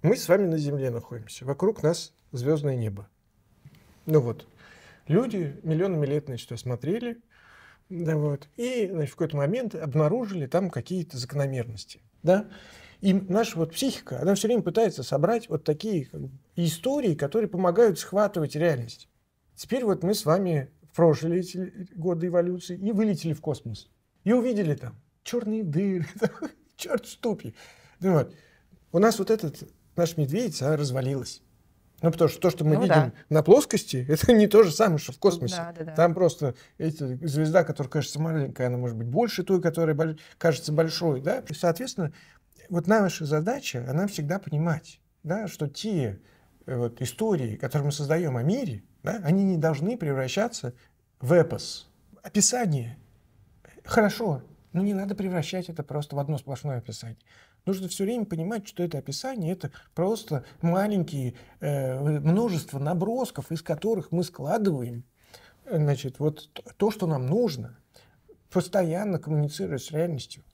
Мы с вами на Земле находимся. Вокруг нас звездное небо. Ну вот. Люди миллионами лет, значит, осмотрели, да, вот, и, значит, в какой-то момент обнаружили там какие-то закономерности, да. И наша вот психика, она все время пытается собрать вот такие как бы, истории, которые помогают схватывать реальность. Теперь вот мы с вами прожили эти годы эволюции и вылетели в космос. И увидели там черные дыры, черт ступи. штуки. Вот. У нас вот этот наша медведица развалилась. Ну, потому что то, что мы ну, видим да. на плоскости, это не то же самое, что в космосе. Да, да, да. Там просто эти, звезда, которая кажется маленькая, она может быть больше той, которая бол- кажется большой. Да? И, соответственно, вот наша задача, она всегда понимать, да, что те э, вот, истории, которые мы создаем о мире, да, они не должны превращаться в эпос. Описание хорошо, ну не надо превращать это просто в одно сплошное описание. Нужно все время понимать, что это описание – это просто маленькие э, множество набросков, из которых мы складываем э, значит, вот то, что нам нужно, постоянно коммуницируя с реальностью.